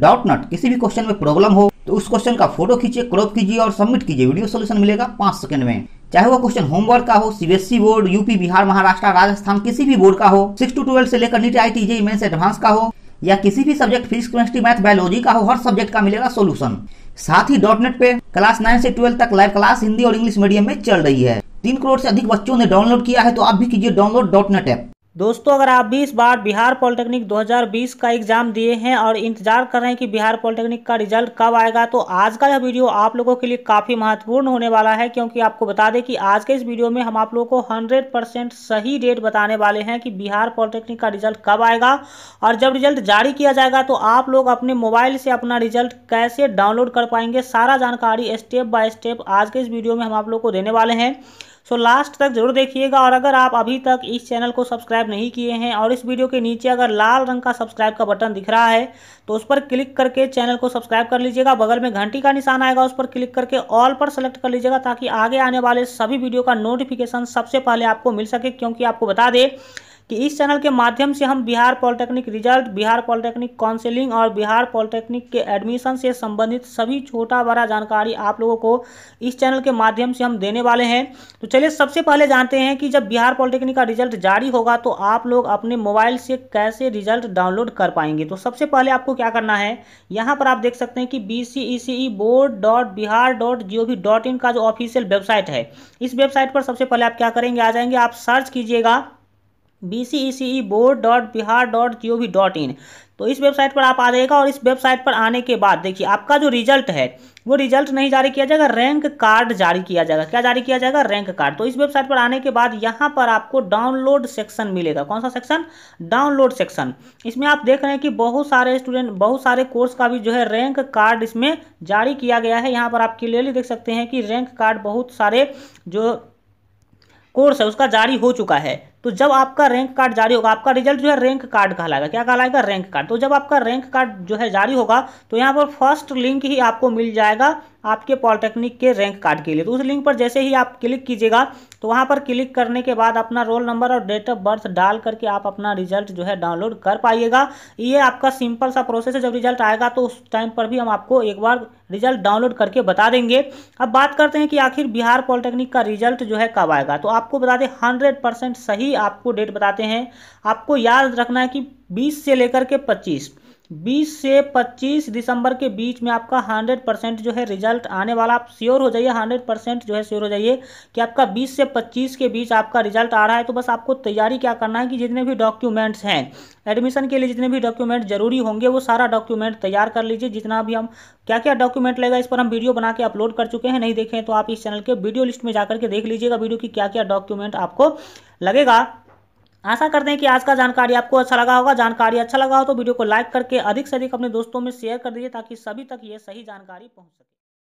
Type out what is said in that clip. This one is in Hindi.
डाउट नॉट किसी भी क्वेश्चन में प्रॉब्लम हो तो उस क्वेश्चन का फोटो खींचे क्रॉप कीजिए और सबमिट कीजिए वीडियो सोल्यूशन मिलेगा पांच सेकंड में चाहे वो क्वेश्चन होमवर्क का हो CBSE board UP Bihar Maharashtra Rajasthan किसी भी बोर्ड का हो सिक्स टू ट्वेल्व से लेकर NEET I T mains advance का हो या किसी भी subject physics chemistry math biology का हो हर सब्जेक्ट का मिलेगा सोल्यूशन साथ ही डॉट नेट पे क्लास नाइन से ट्वेल्व तक लाइव क्लास हिंदी और इंग्लिश मीडियम में चल रही है तीन करोड़ से अधिक बच्चों ने डाउनलोड किया है तो आप भी कीजिए डाउनलोड डॉट नेट ऐप दोस्तों अगर आप भी इस बार बिहार पॉलिटेक्निक 2020 का एग्ज़ाम दिए हैं और इंतजार कर रहे हैं कि बिहार पॉलिटेक्निक का रिजल्ट कब आएगा तो आज का यह वीडियो आप लोगों के लिए काफ़ी महत्वपूर्ण होने वाला है क्योंकि आपको बता दें कि आज के इस वीडियो में हम आप लोगों को 100 परसेंट सही डेट बताने वाले हैं कि बिहार पॉलिटेक्निक का रिजल्ट कब आएगा और जब रिजल्ट जारी किया जाएगा तो आप लोग अपने मोबाइल से अपना रिजल्ट कैसे डाउनलोड कर पाएंगे सारा जानकारी स्टेप बाय स्टेप आज के इस वीडियो में हम आप लोग को देने वाले हैं सो लास्ट तक जरूर देखिएगा और अगर आप अभी तक इस चैनल को सब्सक्राइब नहीं किए हैं और इस वीडियो के नीचे अगर लाल रंग का सब्सक्राइब का बटन दिख रहा है तो उस पर क्लिक करके चैनल को सब्सक्राइब कर लीजिएगा बगल में घंटी का निशान आएगा उस पर क्लिक करके ऑल पर सेलेक्ट कर लीजिएगा ताकि आगे आने वाले सभी वीडियो का नोटिफिकेशन सबसे पहले आपको मिल सके क्योंकि आपको बता दें कि इस चैनल के माध्यम से हम Bihar polytechnic result Bihar polytechnic counselling और बिहार पॉलिटेक्निक के एडमिशन से संबंधित सभी छोटा बड़ा जानकारी आप लोगों को इस चैनल के माध्यम से हम देने वाले हैं तो चलिए सबसे पहले जानते हैं कि जब बिहार पॉलिटेक्निक का रिजल्ट जारी होगा तो आप लोग अपने मोबाइल से कैसे रिजल्ट डाउनलोड कर पाएंगे तो सबसे पहले आपको क्या करना है यहाँ पर आप देख सकते हैं कि B C board dot Bihar dot G O V dot in का जो ऑफिशियल वेबसाइट है इस वेबसाइट पर सबसे पहले आप क्या करेंगे आ जाएंगे आप सर्च कीजिएगा B C C E board dot Bihar dot G O V dot in तो इस वेबसाइट पर आप आ जाएगा और इस वेबसाइट पर आने के बाद देखिए आपका जो रिजल्ट है वो रिजल्ट नहीं जारी किया जाएगा रैंक कार्ड जारी किया जाएगा क्या जारी किया जाएगा रैंक कार्ड तो इस वेबसाइट पर आने के बाद यहाँ पर आपको डाउनलोड सेक्शन मिलेगा कौन सा सेक्शन डाउनलोड सेक्शन इसमें आप देख रहे हैं कि बहुत सारे स्टूडेंट बहुत सारे कोर्स का भी जो है रैंक कार्ड इसमें जारी किया गया है यहाँ पर आप क्लियरली देख सकते हैं कि रैंक कार्ड बहुत सारे जो कोर्स है उसका जारी हो चुका है तो जब आपका रैंक कार्ड जारी होगा आपका रिजल्ट जो है रैंक कार्ड कहलाएगा क्या कहलाएगा रैंक कार्ड तो जब आपका रैंक कार्ड जो है जारी होगा तो यहाँ पर फर्स्ट लिंक ही आपको मिल जाएगा आपके पॉलिटेक्निक के रैंक कार्ड के लिए तो उस लिंक पर जैसे ही आप क्लिक कीजिएगा तो वहाँ पर क्लिक करने के बाद अपना रोल नंबर और डेट ऑफ बर्थ डाल करके आप अपना रिजल्ट जो है डाउनलोड कर पाइएगा ये आपका सिंपल सा प्रोसेस है जब रिजल्ट आएगा तो उस टाइम पर भी हम आपको एक बार रिजल्ट डाउनलोड करके बता देंगे अब बात करते हैं कि आखिर बिहार पॉलिटेक्निक का रिजल्ट जो है कब आएगा तो आपको बता दें हंड्रेड सही भी आपको डेट बताते हैं आपको याद रखना है कि बीस से लेकर के पच्चीस 20 से 25 दिसंबर के बीच में आपका 100 परसेंट जो है रिजल्ट आने वाला आप श्योर हो जाइए 100 परसेंट जो है श्योर हो जाइए कि आपका 20 से 25 के बीच आपका रिजल्ट आ रहा है तो बस आपको तैयारी क्या करना है कि जितने भी डॉक्यूमेंट्स हैं एडमिशन के लिए जितने भी डॉक्यूमेंट जरूरी होंगे वो सारा डॉक्यूमेंट तैयार कर लीजिए जितना भी हम क्या क्या डॉक्यूमेंट लेगा इस पर हम वीडियो बना के अपलोड कर चुके हैं नहीं देखें तो आप इस चैनल के वीडियो लिस्ट में जाकर के देख लीजिएगा वीडियो की क्या क्या डॉक्यूमेंट आपको लगेगा आशा करते हैं कि आज का जानकारी आपको अच्छा लगा होगा जानकारी अच्छा लगा हो तो वीडियो को लाइक करके अधिक से अधिक अपने दोस्तों में शेयर कर दीजिए ताकि सभी तक ये सही जानकारी पहुँच सके